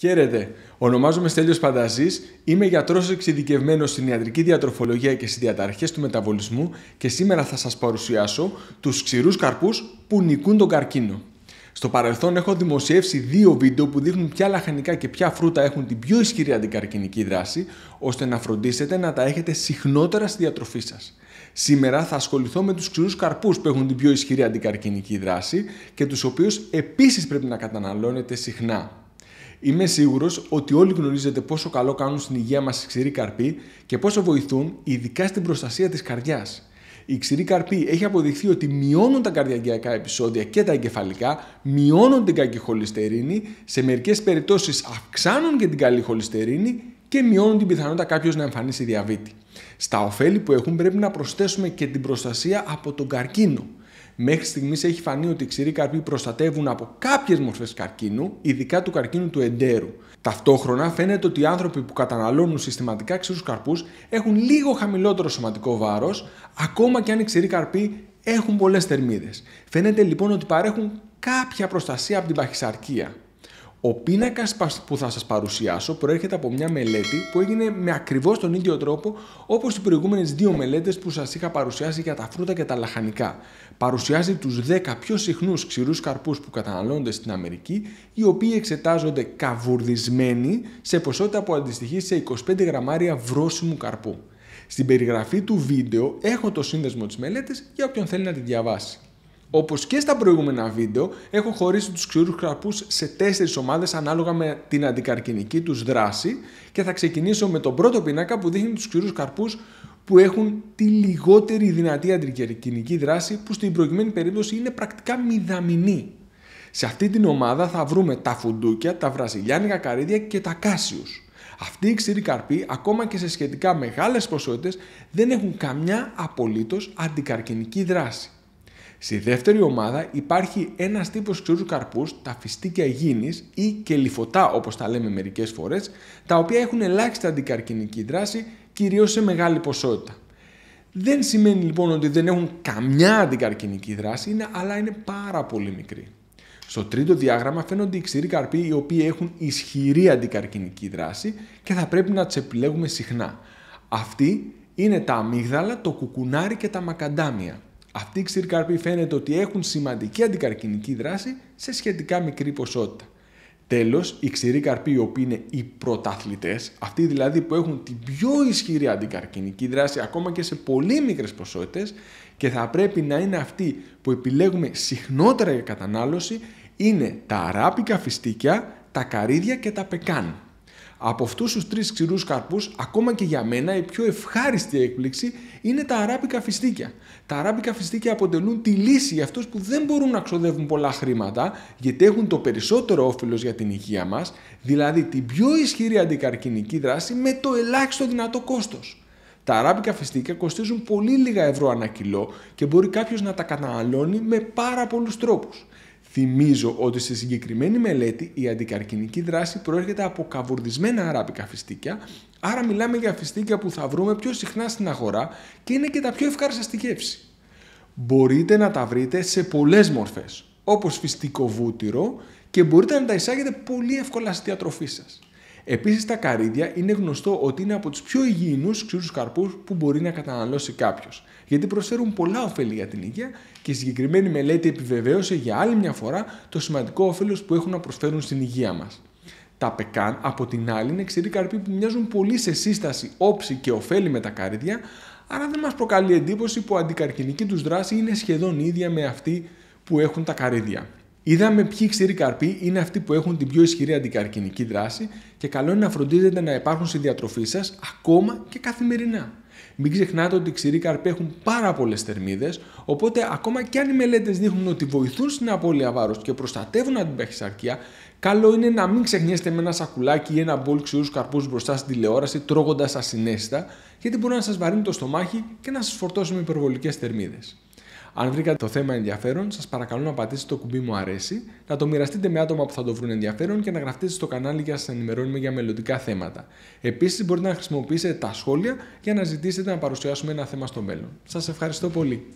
Χαίρετε. Ονομάζομαι Στέλιος Πανταζής. Είμαι γιατρός εξειδικευμένος στην ιατρική διατροφολογία και στις διαταραχές του μεταβολισμού και σήμερα θα σας παρουσιάσω τους ξηρούς καρπούς που νικούν τον καρκίνο. Στο παρελθόν έχω δημοσιεύσει δύο βίντεο που δείχνουν ποια λαχανικά και ποια φρούτα έχουν την πιο ισχυρή αντικαρκινική δράση, ώστε να φροντίσετε να τα έχετε συχνότερα στη διατροφή σας. Σήμερα θα ασχοληθώ με τους ξηρούς καρπούς που έχουν την πιο ισχυρή αντικαρκινική δράση και τους οποίους επίσης πρέπει να καταναλώνετε συχνά. Είμαι σίγουρος ότι όλοι γνωρίζετε πόσο καλό κάνουν στην υγεία μας οι ξηροί καρποί και πόσο βοηθούν, ειδικά στην προστασία της καρδιάς. Η ξηρή καρποί έχει αποδειχθεί ότι μειώνουν τα καρδιακιακά επεισόδια και τα εγκεφαλικά, μειώνουν την κακή χολυστερίνη, σε μερικές περιπτώσεις αυξάνουν και την καλή χολυστερίνη και μειώνουν την πιθανότητα κάποιος να εμφανίσει διαβήτη. Στα ωφέλη που έχουν πρέπει να προσθέσουμε και την προστασία από τον καρκίνο. Μέχρι στιγμής έχει φανεί ότι οι ξηροί καρποί προστατεύουν από κάποιες μορφές καρκίνου, ειδικά του καρκίνου του εντέρου. Ταυτόχρονα φαίνεται ότι οι άνθρωποι που καταναλώνουν συστηματικά ξηρούς καρπούς έχουν λίγο χαμηλότερο σωματικό βάρος, ακόμα και αν οι ξηροί καρποί έχουν πολλές θερμίδες. Φαίνεται λοιπόν ότι παρέχουν κάποια προστασία από την παχυσαρκία. Ο πίνακας που θα σας παρουσιάσω προέρχεται από μια μελέτη που έγινε με ακριβώς τον ίδιο τρόπο όπως οι προηγούμενες δύο μελέτες που σας είχα παρουσιάσει για τα φρούτα και τα λαχανικά. Παρουσιάζει τους 10 πιο συχνούς ξηρούς καρπούς που καταναλώνονται στην Αμερική, οι οποίοι εξετάζονται καβουρδισμένοι σε ποσότητα που αντιστοιχεί σε 25 γραμμάρια βρόσιμου καρπού. Στην περιγραφή του βίντεο έχω το σύνδεσμο της μελέτης για όποιον θέλει να τη διαβάσει. Όπως και στα προηγούμενα βίντεο, έχω χωρίσει τους ξηρούς καρπούς σε τέσσερις ομάδες ανάλογα με την αντικαρκινική τους δράση και θα ξεκινήσω με τον πρώτο πίνακα που δείχνει τους ξηρούς καρπούς που έχουν τη λιγότερη δυνατή αντικαρκινική δράση, που στην προηγουμένη περίπτωση είναι πρακτικά μηδαμινή. Σε αυτή την ομάδα θα βρούμε τα φουντούκια, τα βραζιλιάνικα καρύδια και τα κάσιους. Αυτοί οι ξηροί καρποί, ακόμα και σε σχετικά μεγάλες ποσότητες, δεν έχουν καμιά απολύτως αντικαρκινική δράση. Στη δεύτερη ομάδα υπάρχει ένας τύπος ξηρούς καρπούς, τα φιστίκια γήνης ή κελιφωτά όπως τα λέμε μερικές φορές, τα οποία έχουν ελάχιστη αντικαρκινική δράση, κυρίως σε μεγάλη ποσότητα. Δεν σημαίνει λοιπόν ότι δεν έχουν καμιά αντικαρκυνική δράση, αλλά είναι πάρα πολύ μικρή. Στο τρίτο διάγραμμα φαίνονται οι ξηροί καρποί οι οποίοι έχουν ισχυρή αντικαρκυνική δράση και θα πρέπει να τι επιλέγουμε συχνά. Αυτοί είναι τα αμύγδαλα, το κουκουνάρι και τα μακαντάμια. Αυτοί οι ξηρκαρποί φαίνεται ότι έχουν σημαντική αντικαρκυνική δράση σε σχετικά μικρή ποσότητα. Τέλος, οι ξηροί καρποί, οι οποίοι είναι οι πρωταθλητές, αυτοί δηλαδή που έχουν την πιο ισχυρή αντικαρκυνική δράση ακόμα και σε πολύ μικρές ποσότητες και θα πρέπει να είναι αυτοί που επιλέγουμε συχνότερα για κατανάλωση, είναι τα αράπικα φιστίκια, τα καρύδια και τα πεκάν. Από αυτούς τους τρεις ξηρούς καρπούς, ακόμα και για μένα, η πιο ευχάριστη έκπληξη είναι τα αράπικα φιστίκια. Τα αράμπικα φιστίκια αποτελούν τη λύση για αυτούς που δεν μπορούν να ξοδεύουν πολλά χρήματα, γιατί έχουν το περισσότερο όφελος για την υγεία μας, δηλαδή την πιο ισχυρή αντικαρκυνική δράση με το ελάχιστο δυνατό κόστος. Τα αράπικα φιστίκια κοστίζουν πολύ λίγα ευρώ ανά κιλό και μπορεί κάποιος να τα καταναλώνει με πάρα πολλούς τρόπους. Θυμίζω ότι στη συγκεκριμένη μελέτη η αντικαρκινική δράση προέρχεται από καβουρδισμένα αράπικα φιστίκια, άρα μιλάμε για φιστίκια που θα βρούμε πιο συχνά στην αγορά και είναι και τα πιο ευχάριστα στη γεύση. Μπορείτε να τα βρείτε σε πολλές μορφές, όπως φιστικό βούτυρο και μπορείτε να τα εισάγετε πολύ εύκολα στη διατροφή σας. Επίσης, τα καρύδια είναι γνωστό ότι είναι από τους πιο υγιεινούς ξύρου καρπούς που μπορεί να καταναλώσει κάποιος. Γιατί προσφέρουν πολλά ωφέλη για την υγεία και η συγκεκριμένη μελέτη επιβεβαίωσε για άλλη μια φορά το σημαντικό όφελος που έχουν να προσφέρουν στην υγεία μας. Τα πεκάν, από την άλλη, είναι ξηροί καρποί που μοιάζουν πολύ σε σύσταση, όψη και ωφέλη με τα καρύδια, άρα δεν μας προκαλεί εντύπωση που η αντικαρκυνική τους δράση είναι σχεδόν ίδια με αυτή που έχουν τα καρύδια. Είδαμε ποιοι ξηροί καρποί είναι αυτοί που έχουν την πιο ισχυρή αντικαρκυνική δράση και καλό είναι να φροντίζετε να υπάρχουν στη διατροφή σας ακόμα και καθημερινά. Μην ξεχνάτε ότι οι ξηροί καρποί έχουν πάρα πολλές θερμίδες, οπότε ακόμα και αν οι μελέτες δείχνουν ότι βοηθούν στην απώλεια βάρους και προστατεύουν την παχυσαρκία, καλό είναι να μην ξεχνιέστε με ένα σακουλάκι ή ένα μπολ ξηρούς καρπούς μπροστά στην τηλεόραση, τρώγοντας ασυνέστητα, γιατί μπορεί να σας βαρύνει το στομάχι και να σας φορτώσει με υπερβολικές θερμίδες. Αν βρήκατε το θέμα ενδιαφέρον, σας παρακαλώ να πατήσετε το κουμπί μου αρέσει, να το μοιραστείτε με άτομα που θα το βρουν ενδιαφέρον και να γραφτείτε στο κανάλι για να σας ενημερώνουμε για μελλοντικά θέματα. Επίσης, μπορείτε να χρησιμοποιήσετε τα σχόλια για να ζητήσετε να παρουσιάσουμε ένα θέμα στο μέλλον. Σας ευχαριστώ πολύ.